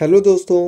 hello दोस्तों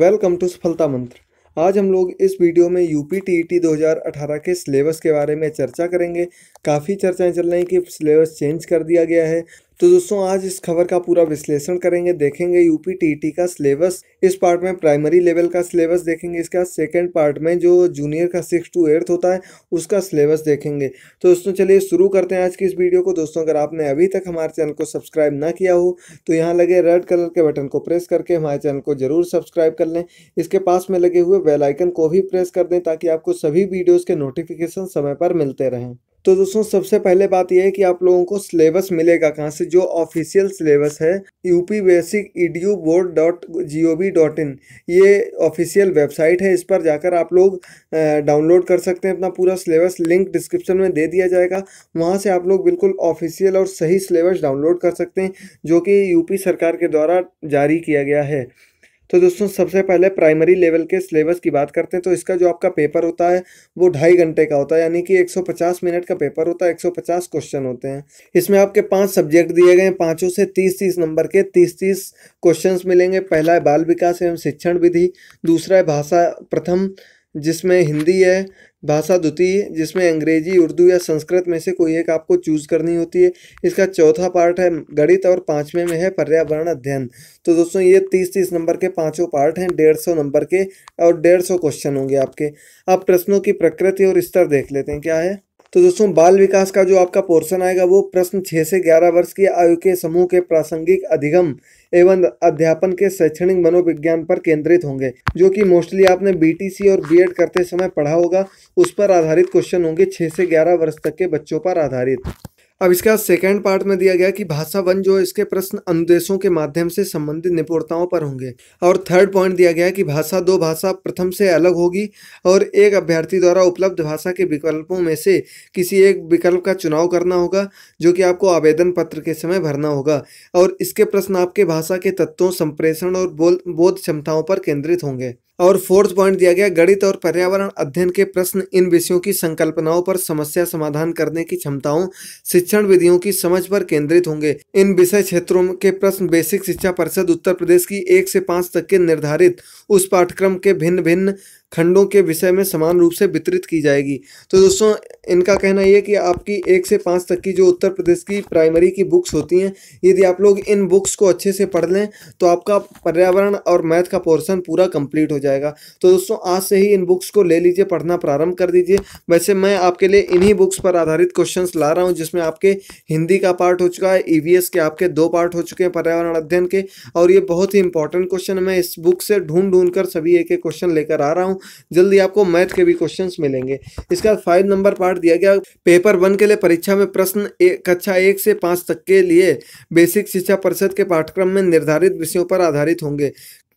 welcome to सफलता मंत्र आज हम लोग इस वीडियो में यू पी टी ई 2018 के सिलेबस के बारे में चर्चा करेंगे काफ़ी चर्चाएं चल रही हैं कि सिलेबस चेंज कर दिया गया है तो दोस्तों आज इस खबर का पूरा विश्लेषण करेंगे देखेंगे यूपी टीटी का सिलेबस इस पार्ट में प्राइमरी लेवल का सिलेबस देखेंगे इसका सेकंड पार्ट में जो जूनियर का सिक्स टू एट्थ होता है उसका सिलेबस देखेंगे तो दोस्तों चलिए शुरू करते हैं आज की इस वीडियो को दोस्तों अगर आपने अभी तक हमारे चैनल को सब्सक्राइब ना किया हो तो यहाँ लगे रेड कलर के बटन को प्रेस करके हमारे चैनल को जरूर सब्सक्राइब कर लें इसके पास में लगे हुए बेलाइकन को भी प्रेस कर दें ताकि आपको सभी वीडियोज़ के नोटिफिकेशन समय पर मिलते रहें तो दोस्तों सबसे पहले बात यह है कि आप लोगों को सिलेबस मिलेगा कहाँ से जो ऑफिशियल सिलेबस है U P basic E D U board dot G O V dot in ये ऑफिशियल वेबसाइट है इस पर जाकर आप लोग डाउनलोड कर सकते हैं अपना पूरा सिलेबस लिंक डिस्क्रिप्शन में दे दिया जाएगा वहाँ से आप लोग बिल्कुल ऑफिशियल और सही सिलेबस डाउनलोड कर सकते हैं जो कि यूपी सरकार के द्वारा जारी किया गया है तो दोस्तों सबसे पहले प्राइमरी लेवल के सिलेबस की बात करते हैं तो इसका जो आपका पेपर होता है वो ढाई घंटे का होता है यानी कि 150 मिनट का पेपर होता है 150 क्वेश्चन होते हैं इसमें आपके पांच सब्जेक्ट दिए गए हैं पाँचों से 30-30 नंबर के 30-30 क्वेश्चंस मिलेंगे पहला है बाल विकास एवं शिक्षण विधि दूसरा है भाषा प्रथम जिसमें हिंदी है भाषा द्वितीय जिसमें अंग्रेजी उर्दू या संस्कृत में से कोई एक आपको चूज करनी होती है इसका चौथा पार्ट है गणित और पाँचवें में है पर्यावरण अध्ययन तो दोस्तों ये तीस तीस नंबर के पांचों पार्ट हैं डेढ़ सौ नंबर के और डेढ़ सौ क्वेश्चन होंगे आपके आप प्रश्नों की प्रकृति और स्तर देख लेते हैं क्या है तो दोस्तों बाल विकास का जो आपका पोर्शन आएगा वो प्रश्न छः से ग्यारह वर्ष की आयु के समूह के प्रासंगिक अधिगम एवं अध्यापन के शैक्षणिक मनोविज्ञान पर केंद्रित होंगे जो कि मोस्टली आपने बीटीसी और बीएड करते समय पढ़ा होगा उस पर आधारित क्वेश्चन होंगे छः से ग्यारह वर्ष तक के बच्चों पर आधारित अब इसका सेकेंड पार्ट में दिया गया कि भाषा वन जो इसके प्रश्न अनुदेशों के माध्यम से संबंधित निपुणताओं पर होंगे और थर्ड पॉइंट दिया गया कि भाषा दो भाषा प्रथम से अलग होगी और एक अभ्यर्थी द्वारा उपलब्ध भाषा के विकल्पों में से किसी एक विकल्प का चुनाव करना होगा जो कि आपको आवेदन पत्र के समय भरना होगा और इसके प्रश्न आपके भाषा के तत्वों संप्रेषण और बोध क्षमताओं पर केंद्रित होंगे और फोर्थ पॉइंट दिया गया गणित और पर्यावरण अध्ययन के प्रश्न इन विषयों की संकल्पनाओं पर समस्या समाधान करने की क्षमताओं शिक्षण विधियों की समझ पर केंद्रित होंगे इन विषय क्षेत्रों के प्रश्न बेसिक शिक्षा परिषद उत्तर प्रदेश की एक से पाँच तक के निर्धारित उस पाठ्यक्रम के भिन्न भिन्न खंडों के विषय में समान रूप से वितरित की जाएगी तो दोस्तों इनका कहना यह कि आपकी एक से पाँच तक की जो उत्तर प्रदेश की प्राइमरी की बुक्स होती हैं यदि आप लोग इन बुक्स को अच्छे से पढ़ लें तो आपका पर्यावरण और मैथ का पोर्सन पूरा कंप्लीट हो जाएगा तो दोस्तों आज से ही इन बुक्स को ले लीजिए पढ़ना प्रारंभ कर दीजिए वैसे मैं आपके लिए इन्हीं बुक्स पर आधारित क्वेश्चन ला रहा हूँ जिसमें आपके हिंदी का पार्ट हो चुका है ई e के आपके दो पार्ट हो चुके हैं पर्यावरण अध्ययन के और ये बहुत ही इंपॉर्टेंट क्वेश्चन मैं इस बुक से ढूंढ ढूंढ कर सभी एक एक क्वेश्चन लेकर आ रहा हूँ जल्दी आपको मैथ के भी क्वेश्चन मिलेंगे इसका फाइव नंबर पार्ट दिया गया पेपर वन के लिए परीक्षा में प्रश्न एक, कक्षा एक से पाँच तक के लिए बेसिक शिक्षा परिषद के पाठ्यक्रम में निर्धारित विषयों पर आधारित होंगे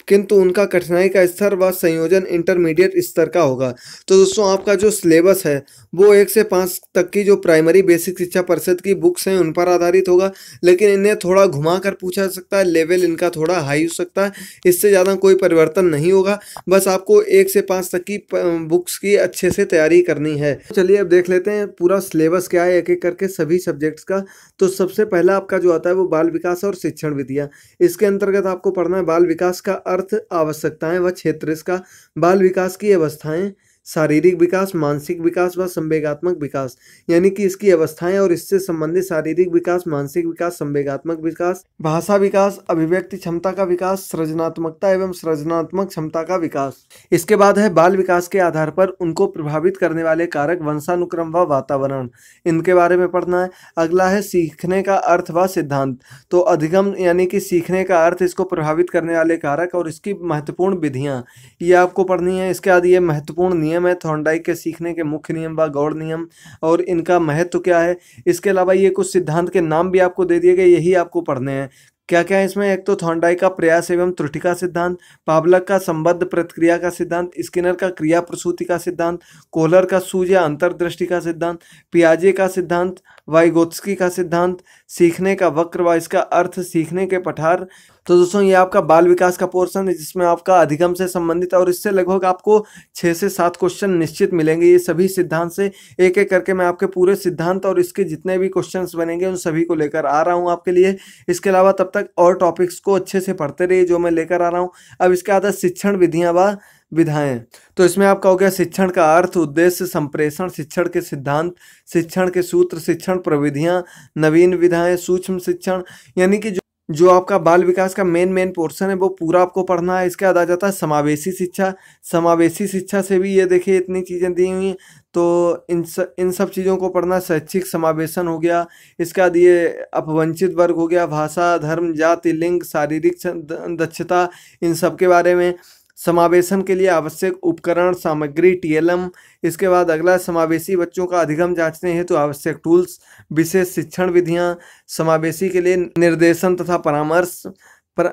किंतु उनका कठिनाई का स्तर व संयोजन इंटरमीडिएट स्तर का होगा तो दोस्तों आपका जो सिलेबस है वो एक से पाँच तक की जो प्राइमरी बेसिक शिक्षा परिषद की बुक्स हैं उन पर आधारित होगा लेकिन इन्हें थोड़ा घुमा कर पूछा जा सकता है लेवल इनका थोड़ा हाई हो सकता है इससे ज़्यादा कोई परिवर्तन नहीं होगा बस आपको एक से पाँच तक की बुक्स की अच्छे से तैयारी करनी है चलिए अब देख लेते हैं पूरा सिलेबस क्या है एक एक करके सभी सब्जेक्ट्स का तो सबसे पहला आपका जो आता है वो बाल विकास और शिक्षण विधियाँ इसके अंतर्गत आपको पढ़ना है बाल विकास का अर्थ आवश्यकताएं व क्षेत्र इसका बाल विकास की अवस्थाएं शारीरिक विकास मानसिक विकास व संवेगात्मक विकास यानी कि इसकी अवस्थाएं और इससे संबंधित शारीरिक विकास मानसिक विकास संवेगात्मक विकास भाषा विकास अभिव्यक्ति क्षमता का विकास सृजनात्मकता एवं सृजनात्मक क्षमता का विकास इसके बाद है बाल विकास के आधार पर उनको प्रभावित करने वाले कारक वंशानुक्रम व वातावरण इनके बारे में पढ़ना है अगला है सीखने का अर्थ व सिद्धांत तो अधिगम यानी कि सीखने का अर्थ इसको प्रभावित करने वाले कारक और इसकी महत्वपूर्ण विधियाँ ये आपको पढ़नी है इसके बाद ये महत्वपूर्ण नियम है थॉन्डाइक के सीखने के मुख्य नियम व गौड़ नियम और इनका महत्व क्या है इसके अलावा ये कुछ सिद्धांत के नाम भी आपको दे दिए गए यही आपको पढ़ने हैं क्या क्या है इसमें एक तो थॉन्डाई का प्रयास एवं त्रुटि का सिद्धांत पावलक का संबद्ध प्रतिक्रिया का सिद्धांत स्किनर का क्रिया प्रसूति का सिद्धांत कोलर का सूज या अंतर्दृष्टि का सिद्धांत पियाजे का सिद्धांत वाइगोत्स्की का सिद्धांत सीखने का वक्र व इसका अर्थ सीखने के पठार तो दोस्तों ये आपका बाल विकास का पोर्सन है जिसमें आपका अधिगम से संबंधित और इससे लगभग आपको छः से सात क्वेश्चन निश्चित मिलेंगे ये सभी सिद्धांत से एक एक करके मैं आपके पूरे सिद्धांत और इसके जितने भी क्वेश्चन बनेंगे उन सभी को लेकर आ रहा हूँ आपके लिए इसके अलावा तब तक और टॉपिक्स को अच्छे से पढ़ते रहिए जो मैं लेकर आ रहा हूँ अब इसके आधा शिक्षण विधियाँ व विधाएं तो इसमें आपका हो गया शिक्षण का अर्थ उद्देश्य संप्रेषण शिक्षण के सिद्धांत शिक्षण के सूत्र शिक्षण प्रविधियां नवीन विधाएं सूक्ष्म शिक्षण यानी कि जो जो आपका बाल विकास का मेन मेन पोर्शन है वो पूरा आपको पढ़ना है इसके बाद आ जाता है समावेशी शिक्षा समावेशी शिक्षा से भी ये देखिए इतनी चीज़ें दी हुई हैं तो इन स, इन सब चीज़ों को पढ़ना शैक्षिक समावेशन हो गया इसके बाद ये अपवंचित वर्ग हो गया भाषा धर्म जाति लिंग शारीरिक दक्षता इन सब के बारे में समावेशन के लिए आवश्यक उपकरण सामग्री टीएलएम इसके बाद अगला समावेशी बच्चों का अधिगम जांचने हैं तो आवश्यक टूल्स विशेष शिक्षण विधियां समावेशी के लिए निर्देशन तथा परामर्श पर,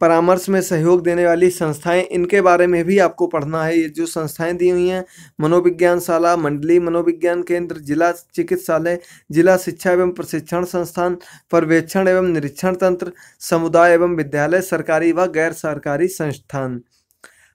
परामर्श में सहयोग देने वाली संस्थाएं इनके बारे में भी आपको पढ़ना है ये जो संस्थाएं दी हुई हैं मनोविज्ञान शाला मंडली मनोविज्ञान केंद्र जिला चिकित्सालय जिला शिक्षा एवं प्रशिक्षण संस्थान पर्यवेक्षण एवं निरीक्षण तंत्र समुदाय एवं विद्यालय सरकारी व गैर सरकारी संस्थान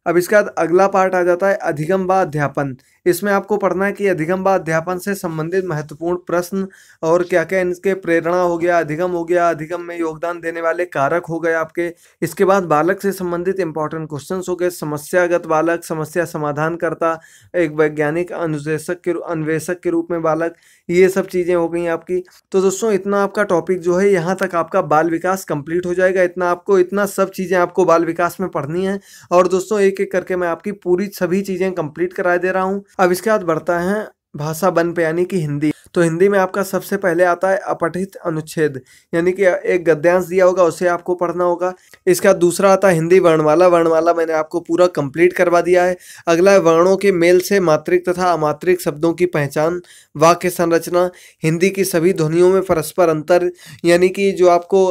अब इसके बाद अगला पार्ट आ जाता है अधिगम व अध्यापन इसमें आपको पढ़ना है कि अधिगम व अध्यापन से संबंधित महत्वपूर्ण प्रश्न और क्या क्या इनके प्रेरणा हो गया अधिगम हो गया अधिगम में योगदान देने वाले कारक हो गए आपके इसके बाद बालक से संबंधित इंपॉर्टेंट क्वेश्चन हो गए समस्यागत बालक समस्या समाधान करता एक वैज्ञानिक अनुदेशक के अन्वेषक के रूप में बालक ये सब चीज़ें हो गई आपकी तो दोस्तों इतना आपका टॉपिक जो है यहाँ तक आपका बाल विकास कंप्लीट हो जाएगा इतना आपको इतना सब चीज़ें आपको बाल विकास में पढ़नी है और दोस्तों एक एक करके मैं आपकी पूरी सभी चीज़ें कंप्लीट कराए दे रहा हूँ अब इसके बाद बढ़ता है भाषा बन पे यानी कि हिंदी तो हिंदी में आपका सबसे पहले आता है अपठित अनुच्छेद यानी कि एक गद्यांश दिया होगा उसे आपको पढ़ना होगा इसका दूसरा आता है हिंदी वर्णमाला वर्णमाला मैंने आपको पूरा कंप्लीट करवा दिया है अगला है वर्णों के मेल से मात्रिक तथा अमात्रिक शब्दों की पहचान वाक्य संरचना हिंदी की सभी ध्वनियों में परस्पर अंतर यानी कि जो आपको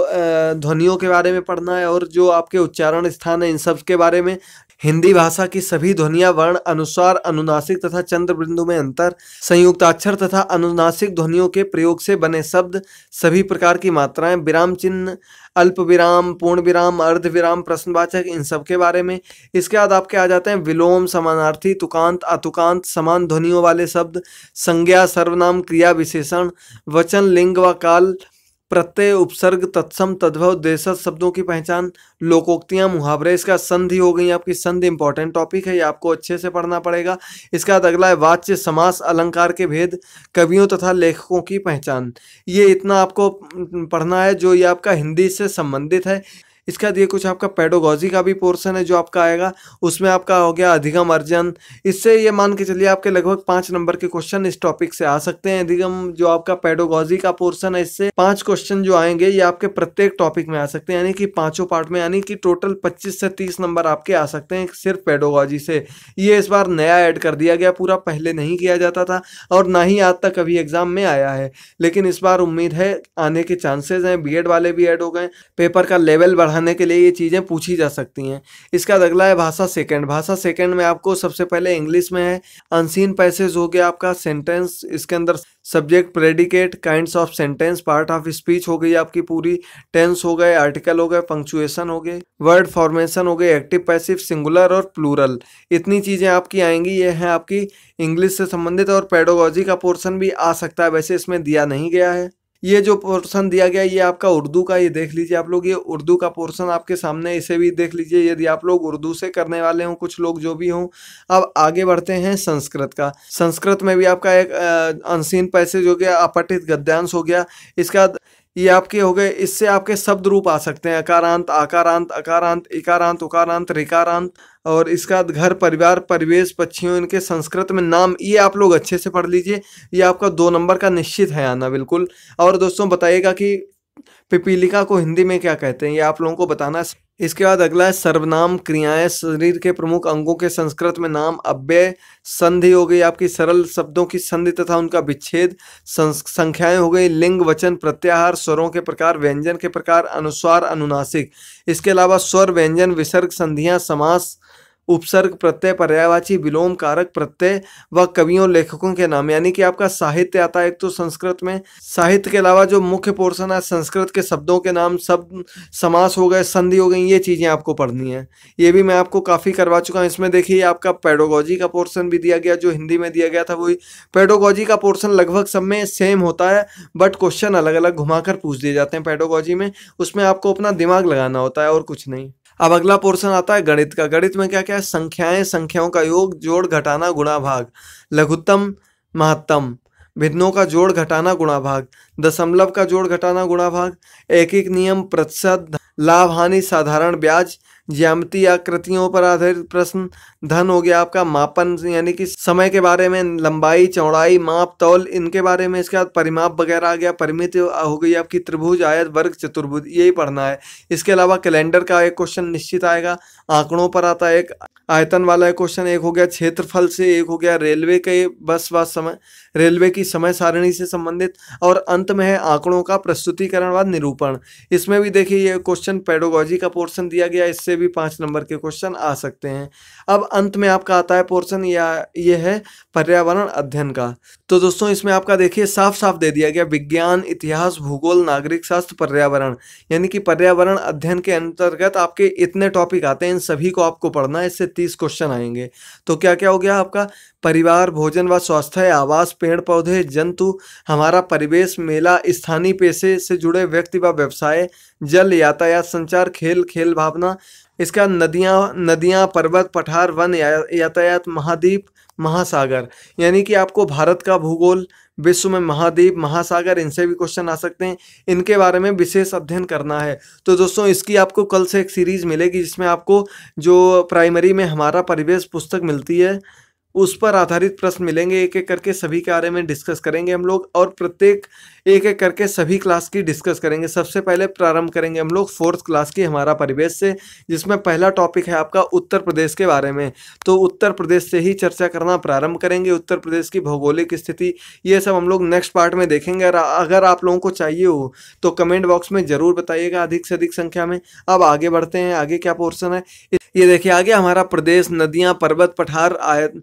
ध्वनियों के बारे में पढ़ना है और जो आपके उच्चारण स्थान है इन सब के बारे में हिंदी भाषा की सभी ध्वनियाँ वर्ण अनुसार अनुनासिक तथा चंद्र बिंदु में अंतर संयुक्त अक्षर तथा अनुनासिक ध्वनियों के प्रयोग से बने शब्द सभी प्रकार की मात्राएं विराम चिन्ह अल्प विराम पूर्ण विराम अर्ध विराम प्रश्नवाचक इन सब के बारे में इसके बाद आपके आ जाते हैं विलोम समानार्थी तुकांत अतुकांत समान ध्वनियों वाले शब्द संज्ञा सर्वनाम क्रिया विशेषण वचन लिंग व काल प्रत्यय उपसर्ग तत्सम तद्भव देशत शब्दों की पहचान लोकोक्तियाँ मुहावरे इसका संधि हो गई आपकी संधि इंपॉर्टेंट टॉपिक है ये आपको अच्छे से पढ़ना पड़ेगा इसके बाद अगला है वाच्य समास अलंकार के भेद कवियों तथा लेखकों की पहचान ये इतना आपको पढ़ना है जो ये आपका हिंदी से संबंधित है इसका ये कुछ आपका पेडोगॉजी का भी पोर्सन है जो आपका आएगा उसमें आपका हो गया अधिगम अर्जन इससे ये मान के चलिए आपके लगभग पाँच नंबर के क्वेश्चन इस टॉपिक से आ सकते हैं अधिगम जो आपका पेडोगॉजी का पोर्सन है इससे पाँच क्वेश्चन जो आएंगे ये आपके प्रत्येक टॉपिक में आ सकते हैं यानी कि पाँचों पार्ट में यानी कि टोटल पच्चीस से तीस नंबर आपके आ सकते हैं सिर्फ पेडोगॉजी से ये इस बार नया एड कर दिया गया पूरा पहले नहीं किया जाता था और ना ही आज तक अभी एग्जाम में आया है लेकिन इस बार उम्मीद है आने के चांसेज हैं बी वाले भी ऐड हो गए पेपर का लेवल बढ़ा सिखाने के लिए ये चीज़ें पूछी जा सकती हैं इसका अगला है भाषा सेकंड भाषा सेकंड में आपको सबसे पहले इंग्लिश में है अनसीन पैसेज हो गया आपका सेंटेंस इसके अंदर subject predicate kind of sentence part of speech हो गई आपकी पूरी टेंस हो गए आर्टिकल हो गए पंक्चुएसन हो गए वर्ड फॉर्मेशन हो गए एक्टिव पैसिव सिंगुलर और प्लूरल इतनी चीज़ें आपकी आएंगी ये हैं आपकी इंग्लिश से संबंधित और पेडोलॉजी का पोर्सन भी आ सकता है वैसे इसमें दिया नहीं गया है ये जो पोर्शन दिया गया ये आपका उर्दू का ये देख लीजिए आप लोग ये उर्दू का पोर्शन आपके सामने इसे भी देख लीजिए यदि आप लोग उर्दू से करने वाले हों कुछ लोग जो भी हों अब आगे बढ़ते हैं संस्कृत का संस्कृत में भी आपका एक अनसीन पैसेज हो गया अपठित गद्यांश हो गया इसका ये आपके हो गए इससे आपके शब्द रूप आ सकते हैं अकारांत आकारांत अकारांत इकारांत उकारांत रिकारांत और इसका घर परिवार परिवेश पक्षियों इनके संस्कृत में नाम ये आप लोग अच्छे से पढ़ लीजिए ये आपका दो नंबर का निश्चित है आना बिल्कुल और दोस्तों बताइएगा कि पिपीलिका को हिंदी में क्या कहते हैं ये आप लोगों को बताना इसके बाद अगला है सर्वनाम क्रियाएं शरीर के प्रमुख अंगों के संस्कृत में नाम अव्यय संधि हो गई आपकी सरल शब्दों की संधि तथा उनका विच्छेद संख्याएं हो गई लिंग वचन प्रत्याहार स्वरों के प्रकार व्यंजन के प्रकार अनुस्वार अनुनासिक इसके अलावा स्वर व्यंजन विसर्ग संधियां समास उपसर्ग प्रत्यय पर्यायवाची विलोम कारक प्रत्यय व कवियों लेखकों के नाम यानी कि आपका साहित्य आता है एक तो संस्कृत में साहित्य के अलावा जो मुख्य पोर्शन है संस्कृत के शब्दों के नाम शब्द समास हो गए संधि हो गई ये चीज़ें आपको पढ़नी है ये भी मैं आपको काफ़ी करवा चुका हूँ इसमें देखिए आपका पेडोगोजी का पोर्सन भी दिया गया जो हिंदी में दिया गया था वही पेडोगॉजी का पोर्सन लगभग सब में सेम होता है बट क्वेश्चन अलग अलग घुमा पूछ दिए जाते हैं पेडोगॉजी में उसमें आपको अपना दिमाग लगाना होता है और कुछ नहीं अब अगला पोर्शन आता है गणित का गणित में क्या क्या है संख्याएं संख्याओं का योग जोड़ घटाना गुणा भाग लघुत्तम महत्तम भिन्नों का जोड़ घटाना गुणा भाग दशमलव का जोड़ घटाना गुणा भाग एक एक नियम प्रतिशत लाभ हानि साधारण ब्याज ज्यामती आकृतियों पर आधारित प्रश्न धन हो गया आपका मापन यानी कि समय के बारे में लंबाई चौड़ाई माप तौल इनके बारे में इसके बाद परिमाप वगैरह आ गया परिमित हो गई आपकी त्रिभुज आयत वर्ग चतुर्भुज यही पढ़ना है इसके अलावा कैलेंडर का एक क्वेश्चन निश्चित आएगा आंकड़ों पर आता है एक आयतन वाला एक क्वेश्चन एक हो गया क्षेत्रफल से एक हो गया रेलवे के बस व समय रेलवे की समय सारणी से संबंधित और अंत में है आंकड़ों का प्रस्तुतिकरण व निरूपण इसमें भी देखिए ये क्वेश्चन पेडोगोजी का पोर्शन दिया गया इससे भी पाँच नंबर के क्वेश्चन आ सकते हैं अब अंत में आपका आता है पोर्शन या ये है पर्यावरण अध्ययन का तो दोस्तों इसमें आपका देखिए साफ साफ दे दिया गया विज्ञान इतिहास भूगोल नागरिक शास्त्र पर्यावरण यानी कि पर्यावरण अध्ययन के अंतर्गत आपके इतने टॉपिक आते हैं इन सभी को आपको पढ़ना है इससे तीस क्वेश्चन आएंगे तो क्या क्या हो गया आपका परिवार भोजन व स्वास्थ्य आवास पेड़ पौधे जंतु हमारा परिवेश मेला स्थानीय पेशे से जुड़े व्यक्ति व व्यवसाय जल यातायात संचार खेल खेल भावना इसका नदियाँ नदियाँ पर्वत पठार वन या, यातायात महाद्वीप महासागर यानी कि आपको भारत का भूगोल विश्व में महाद्वीप महासागर इनसे भी क्वेश्चन आ सकते हैं इनके बारे में विशेष अध्ययन करना है तो दोस्तों इसकी आपको कल से एक सीरीज़ मिलेगी जिसमें आपको जो प्राइमरी में हमारा परिवेश पुस्तक मिलती है उस पर आधारित प्रश्न मिलेंगे एक एक करके सभी के बारे में डिस्कस करेंगे हम लोग और प्रत्येक एक एक करके सभी क्लास की डिस्कस करेंगे सबसे पहले प्रारंभ करेंगे हम लोग फोर्थ क्लास की हमारा परिवेश से जिसमें पहला टॉपिक है आपका उत्तर प्रदेश के बारे में तो उत्तर प्रदेश से ही चर्चा करना प्रारंभ करेंगे उत्तर प्रदेश की भौगोलिक स्थिति ये सब हम लोग नेक्स्ट पार्ट में देखेंगे और अगर आप लोगों को चाहिए हो तो कमेंट बॉक्स में ज़रूर बताइएगा अधिक से अधिक संख्या में अब आगे बढ़ते हैं आगे क्या पोर्सन है ये देखिए आगे हमारा प्रदेश नदियाँ पर्वत पठार आयत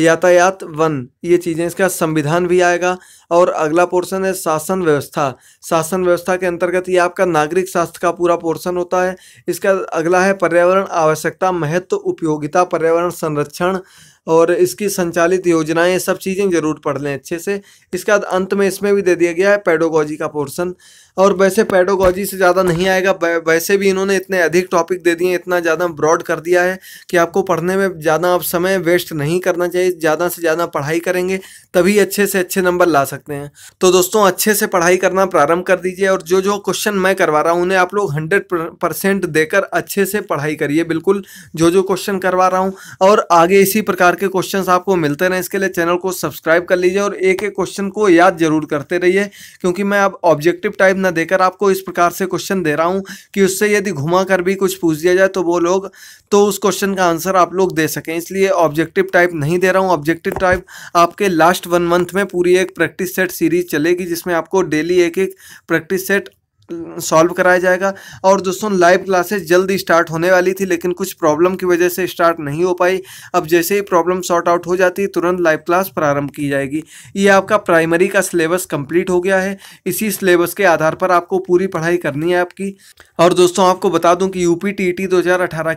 यातायात वन ये चीज़ें इसका संविधान भी आएगा और अगला पोर्शन है शासन व्यवस्था शासन व्यवस्था के अंतर्गत ये आपका नागरिक शास्त्र का पूरा पोर्शन होता है इसका अगला है पर्यावरण आवश्यकता महत्व उपयोगिता पर्यावरण संरक्षण और इसकी संचालित योजनाएं सब चीज़ें जरूर पढ़ लें अच्छे से इसके बाद अंत में इसमें भी दे दिया गया है पेडोगोजी का पोर्शन और वैसे पेडोगॉजी से ज़्यादा नहीं आएगा वैसे भी इन्होंने इतने अधिक टॉपिक दे दिए इतना ज़्यादा ब्रॉड कर दिया है कि आपको पढ़ने में ज़्यादा अब समय वेस्ट नहीं करना चाहिए बजे ज़्यादा से ज़्यादा पढ़ाई करेंगे तभी अच्छे से अच्छे नंबर ला सकते हैं तो दोस्तों अच्छे से पढ़ाई करना प्रारंभ कर दीजिए और जो जो क्वेश्चन मैं करवा रहा हूँ उन्हें आप लोग हंड्रेड परसेंट देकर अच्छे से पढ़ाई करिए बिल्कुल जो जो क्वेश्चन करवा रहा हूँ और आगे इसी प्रकार के क्वेश्चन आपको मिलते रहें इसके लिए चैनल को सब्सक्राइब कर लीजिए और एक एक क्वेश्चन को याद जरूर करते रहिए क्योंकि मैं अब ऑब्जेक्टिव टाइप ना देकर आपको इस प्रकार से क्वेश्चन दे रहा हूँ कि उससे यदि घुमा भी कुछ पूछ दिया जाए तो वो लोग तो उस क्वेश्चन का आंसर आप लोग दे सकें इसलिए ऑब्जेक्टिव टाइप नहीं दे रहा हूँ ऑब्जेक्टिव टाइप आपके लास्ट वन मंथ में पूरी एक प्रैक्टिस सेट सीरीज चलेगी जिसमें आपको डेली एक एक प्रैक्टिस सेट सॉल्व कराया जाएगा और दोस्तों लाइव क्लासेस जल्द स्टार्ट होने वाली थी लेकिन कुछ प्रॉब्लम की वजह से स्टार्ट नहीं हो पाई अब जैसे ही प्रॉब्लम सॉर्ट आउट हो जाती है तुरंत लाइव क्लास प्रारंभ की जाएगी ये आपका प्राइमरी का सिलेबस कंप्लीट हो गया है इसी सिलेबस के आधार पर आपको पूरी पढ़ाई करनी है आपकी और दोस्तों आपको बता दूँ कि यू पी टी टी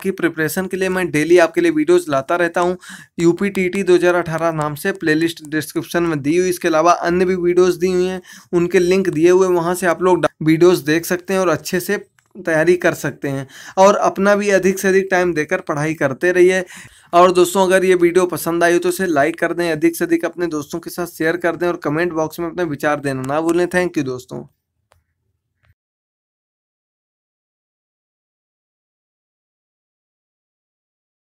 की प्रिपरेशन के लिए मैं डेली आपके लिए वीडियोज़ लाता रहता हूँ यू पी टी टी नाम से प्ले डिस्क्रिप्शन में दी हुई इसके अलावा अन्य भी वीडियोज़ दी हुई हैं उनके लिंक दिए हुए वहाँ से आप लोग वीडियोज़ वीडियोस देख सकते हैं और अच्छे से तैयारी कर सकते हैं और अपना भी अधिक से अधिक टाइम देकर पढ़ाई करते रहिए और दोस्तों अगर ये वीडियो पसंद आई हो तो इसे लाइक कर दें अधिक से अधिक अपने दोस्तों के साथ शेयर कर दें और कमेंट बॉक्स में अपने विचार देना ना भूलें थैंक यू दोस्तों